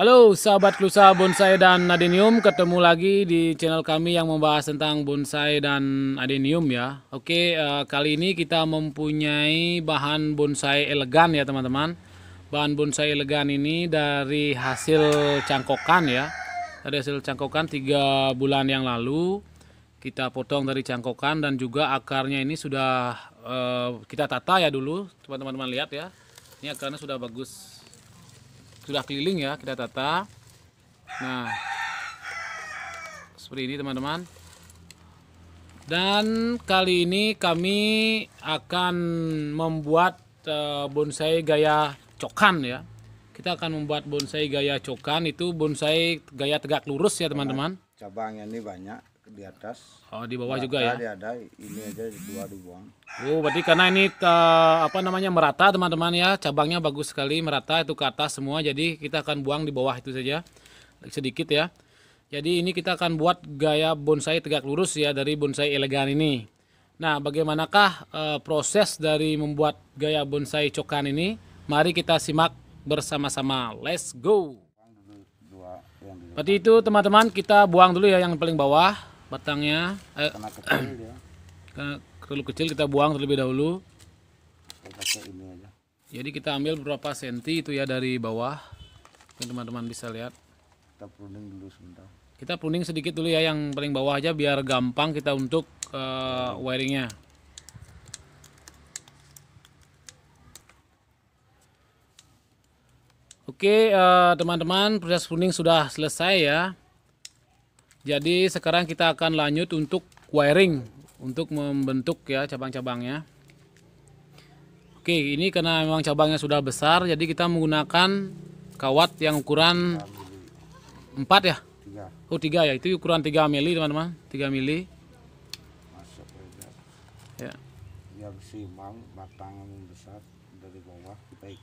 Halo sahabat Klusa Bonsai dan Adenium, ketemu lagi di channel kami yang membahas tentang bonsai dan adenium ya. Oke, eh, kali ini kita mempunyai bahan bonsai elegan ya teman-teman. Bahan bonsai elegan ini dari hasil cangkokan ya. Dari hasil cangkokan 3 bulan yang lalu kita potong dari cangkokan dan juga akarnya ini sudah eh, kita tata ya dulu. Teman-teman lihat ya, ini akarnya sudah bagus sudah keliling ya kita tata nah seperti ini teman-teman dan kali ini kami akan membuat eh, bonsai gaya cokan ya kita akan membuat bonsai gaya cokan itu bonsai gaya tegak lurus ya teman-teman cabangnya ini banyak di atas. Oh, di bawah merata juga ya. Di ada ini aja dua dibuang. Oh, berarti karena ini ke, eh, apa namanya merata teman-teman ya. Cabangnya bagus sekali merata itu ke atas semua jadi kita akan buang di bawah itu saja. Sedikit ya. Jadi ini kita akan buat gaya bonsai tegak lurus ya dari bonsai elegan ini. Nah, bagaimanakah e, proses dari membuat gaya bonsai cokan ini? Mari kita simak bersama-sama. Let's go. Berarti itu teman-teman kita buang dulu ya yang paling bawah batangnya eh, karena kecil dia karena terlalu kecil kita buang terlebih dahulu ini aja jadi kita ambil berapa senti itu ya dari bawah teman-teman bisa lihat kita pruning dulu sebentar kita pruning sedikit dulu ya yang paling bawah aja biar gampang kita untuk uh, wiringnya Oke, okay, uh, eh, teman-teman, proses pruning sudah selesai ya. Jadi sekarang kita akan lanjut untuk wiring untuk membentuk ya cabang-cabangnya. Oke, ini karena memang cabangnya sudah besar jadi kita menggunakan kawat yang ukuran 4 ya. 3. Oh, 3 ya. Itu ukuran 3 mili, teman-teman. 3 mili. Masuk ya. Yang simang batang besar dari bawah baik.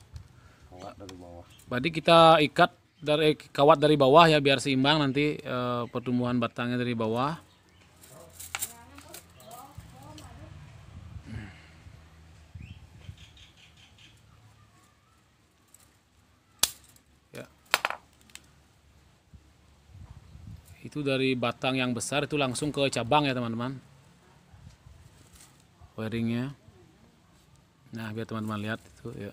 kawat dari bawah. Berarti kita ikat dari kawat dari bawah ya biar seimbang nanti e, pertumbuhan batangnya dari bawah ya. itu dari batang yang besar itu langsung ke cabang ya teman-teman wiringnya nah biar teman-teman lihat itu ya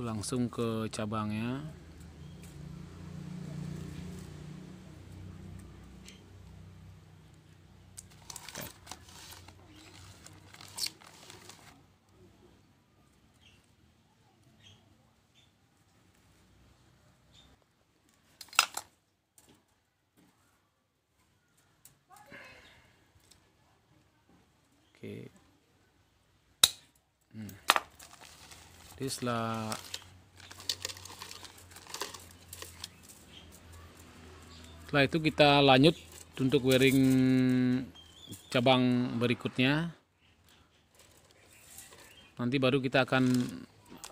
langsung ke cabangnya setelah setelah itu kita lanjut untuk wearing cabang berikutnya nanti baru kita akan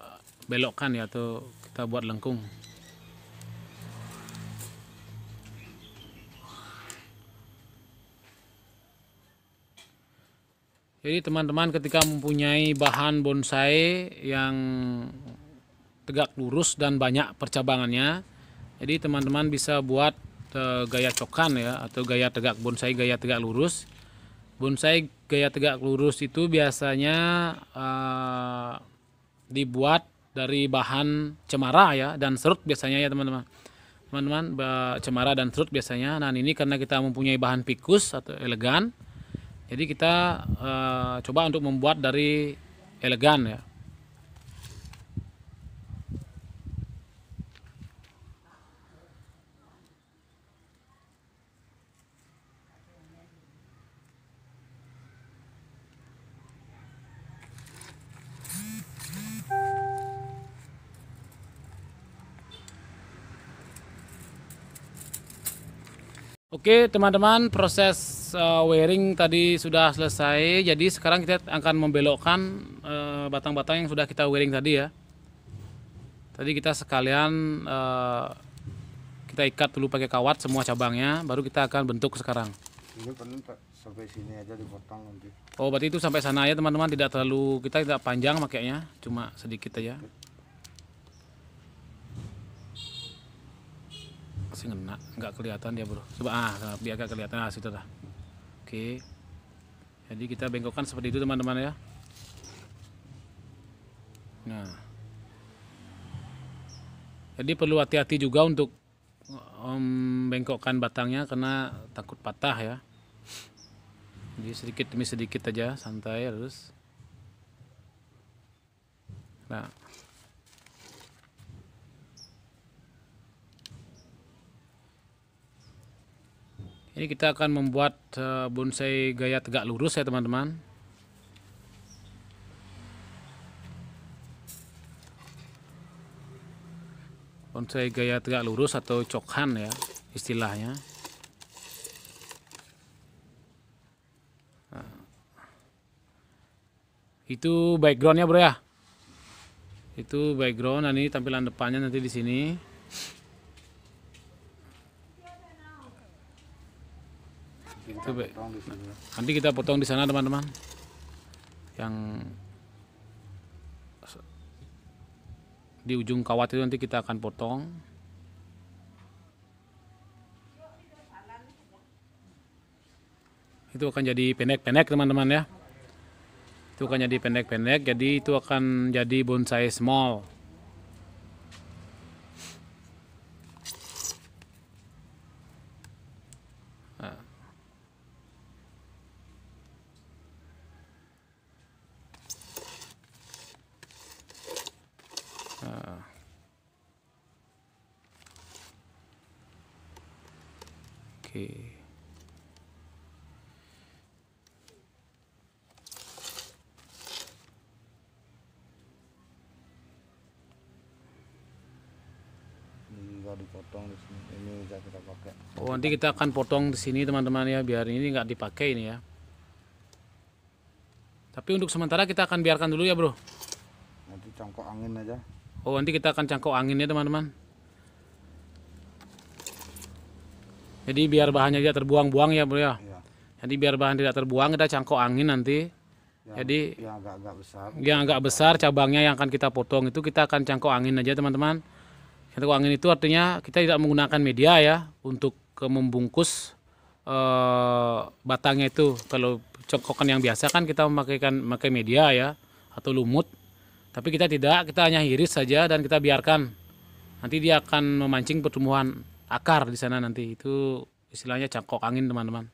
eh, belokkan ya atau kita buat lengkung Jadi teman-teman ketika mempunyai bahan bonsai yang tegak lurus dan banyak percabangannya, jadi teman-teman bisa buat eh, gaya cokan ya atau gaya tegak bonsai gaya tegak lurus. Bonsai gaya tegak lurus itu biasanya uh, dibuat dari bahan cemara ya dan serut biasanya ya teman-teman. Teman-teman cemara dan serut biasanya. Nah, ini karena kita mempunyai bahan pikus atau elegan jadi kita uh, coba untuk membuat dari elegan ya. Oke teman-teman proses uh, eh, wiring tadi sudah selesai. Jadi sekarang kita akan membelokkan eh, batang-batang uh, yang sudah kita wiring tadi ya. Tadi kita sekalian uh, kita ikat dulu pakai kawat semua cabangnya, baru kita akan bentuk sekarang. Ini sampai sini aja dipotong nanti. Oh, berarti itu sampai sana ya teman-teman, tidak terlalu kita tidak panjang makanya, cuma sedikit aja. Masih ngena, nggak kelihatan dia bro. Coba ah, dia agak kelihatan ah situ dah. Oke. Jadi kita bengkokkan seperti itu teman-teman ya. Nah. Jadi perlu hati-hati juga untuk um, batangnya karena takut patah ya. Jadi sedikit demi sedikit aja santai harus. Nah. Ini kita akan membuat eh, bonsai gaya tegak lurus ya teman-teman. Bonsai gaya tegak lurus atau cokhan ya istilahnya. Nah. Itu backgroundnya bro ya. Itu background. Nah ini tampilan depannya nanti di sini. itu be. Nanti kita potong di sana teman-teman. Yang di ujung kawat itu nanti kita akan potong. Itu akan jadi pendek-pendek teman-teman ya. Itu akan jadi pendek-pendek. Jadi itu akan jadi bonsai small. dipotong di sini ini bisa kita pakai oh nanti kita akan potong di sini teman-teman ya biar ini nggak dipakai ini ya tapi untuk sementara kita akan biarkan dulu ya bro nanti cangkok angin aja oh nanti kita akan cangkok angin ya teman-teman jadi biar bahannya tidak terbuang-buang ya bro ya, ya. jadi biar bahan tidak terbuang kita cangkok angin nanti yang, jadi yang agak-agak besar yang agak besar cabangnya yang akan kita potong itu kita akan cangkok angin aja teman-teman Hemat angin itu artinya kita tidak menggunakan media ya untuk membungkus uh, batangnya itu. Kalau cokokan yang biasa kan kita memakaikan memakai media ya atau lumut. Tapi kita tidak, kita hanya iris saja dan kita biarkan. Nanti dia akan memancing pertumbuhan akar di sana nanti. Itu istilahnya cangkok angin teman-teman.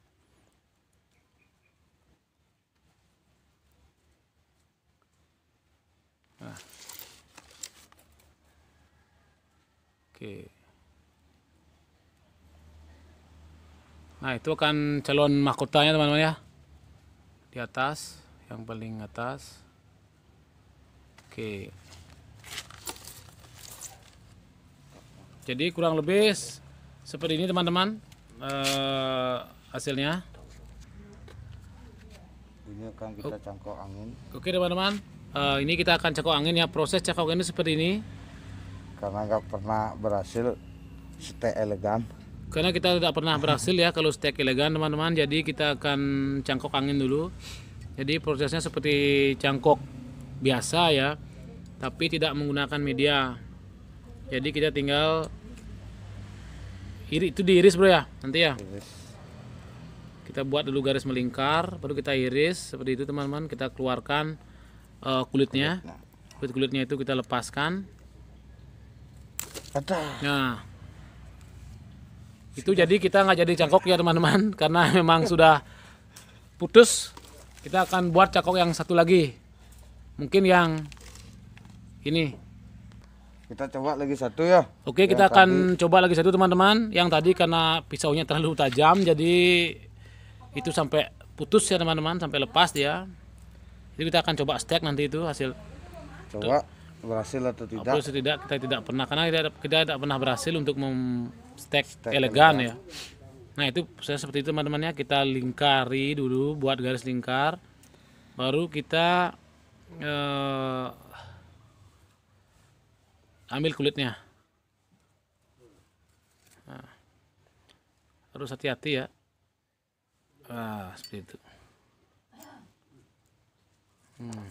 Oke. Nah, itu akan calon mahkotanya teman-teman ya. Di atas, yang paling atas. Oke. Jadi kurang lebih seperti ini teman-teman uh, hasilnya. Ini akan kita cangkok angin. Oke teman-teman, uh, ini kita akan cangkok angin ya. Proses cangkok angin seperti ini karena nggak pernah berhasil stay elegan karena kita tidak pernah berhasil ya kalau stay elegan teman-teman jadi kita akan cangkok angin dulu jadi prosesnya seperti cangkok biasa ya tapi tidak menggunakan media jadi kita tinggal iri itu diiris bro ya nanti ya iris. kita buat dulu garis melingkar baru kita iris seperti itu teman-teman kita keluarkan uh, kulitnya kulit kulitnya itu kita lepaskan Nah. Itu jadi kita nggak jadi cangkok ya teman-teman karena memang sudah putus. Kita akan buat cangkok yang satu lagi. Mungkin yang ini. Kita coba lagi satu ya. Oke, ya, kita akan coba lagi satu teman-teman. Yang tadi karena pisaunya terlalu tajam jadi itu sampai putus ya teman-teman, sampai lepas dia. Jadi kita akan coba stek nanti itu hasil. Coba. Tuh berhasil atau tidak? Apalagi tidak kita tidak pernah karena kita, kita tidak pernah berhasil untuk memstek elegan, elegan ya. Nah itu saya seperti itu teman-temannya kita lingkari dulu buat garis lingkar, baru kita eh, ambil kulitnya. Nah, harus hati-hati ya. Ah seperti itu. Hmm.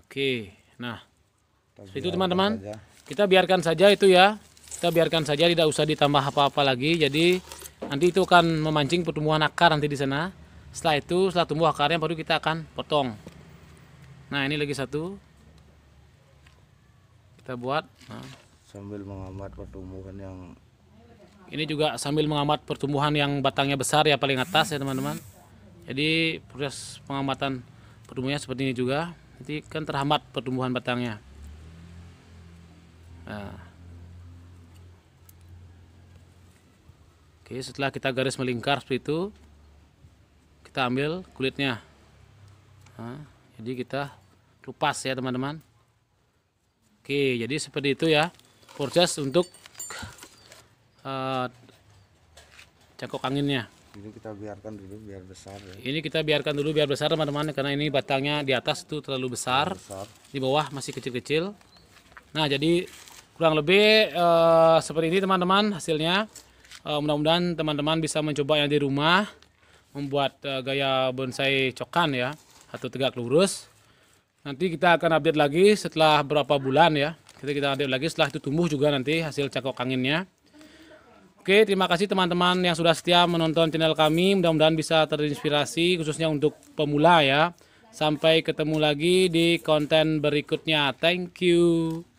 Oke, nah seperti itu teman-teman. Kita biarkan saja itu ya. Kita biarkan saja tidak usah ditambah apa-apa lagi. Jadi nanti itu akan memancing pertumbuhan akar nanti di sana. Setelah itu setelah tumbuh akarnya baru kita akan potong. Nah ini lagi satu. Kita buat. Nah. Sambil mengamat pertumbuhan yang. Ini juga sambil mengamat pertumbuhan yang batangnya besar ya paling atas ya teman-teman. Jadi proses pengamatan pertumbuhannya seperti ini juga nanti kan terhambat pertumbuhan batangnya nah. oke setelah kita garis melingkar seperti itu kita ambil kulitnya nah, jadi kita kupas ya teman-teman oke jadi seperti itu ya proses untuk uh, eh, cangkok anginnya ini kita biarkan dulu biar besar ya. ini kita biarkan dulu biar besar teman-teman karena ini batangnya di atas itu terlalu besar, besar. di bawah masih kecil-kecil nah jadi kurang lebih uh, seperti ini teman-teman hasilnya uh, mudah-mudahan teman-teman bisa mencoba yang di rumah membuat uh, gaya bonsai cokan ya atau tegak lurus nanti kita akan update lagi setelah berapa bulan ya kita kita update lagi setelah itu tumbuh juga nanti hasil cakok anginnya Oke, terima kasih teman-teman yang sudah setia menonton channel kami. Mudah-mudahan bisa terinspirasi khususnya untuk pemula ya. Sampai ketemu lagi di konten berikutnya. Thank you.